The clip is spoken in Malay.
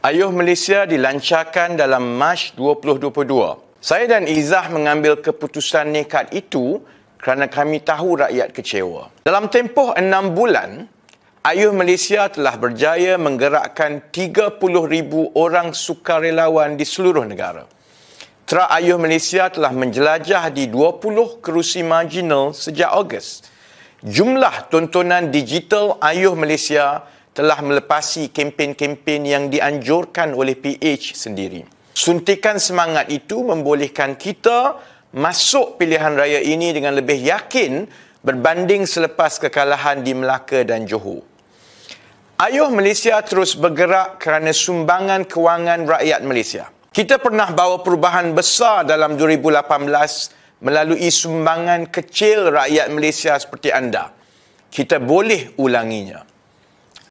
Ayuh Malaysia dilancarkan dalam Mac 2022. Saya dan Izzah mengambil keputusan nekat itu kerana kami tahu rakyat kecewa. Dalam tempoh enam bulan, Ayuh Malaysia telah berjaya menggerakkan 30,000 orang sukarelawan di seluruh negara. Tera Ayuh Malaysia telah menjelajah di 20 kerusi marginal sejak Ogos. Jumlah tontonan digital Ayuh Malaysia telah melepasi kempen-kempen yang dianjurkan oleh PH sendiri. Suntikan semangat itu membolehkan kita masuk pilihan raya ini dengan lebih yakin berbanding selepas kekalahan di Melaka dan Johor. Ayuh Malaysia terus bergerak kerana sumbangan kewangan rakyat Malaysia. Kita pernah bawa perubahan besar dalam 2018 melalui sumbangan kecil rakyat Malaysia seperti anda. Kita boleh ulanginya.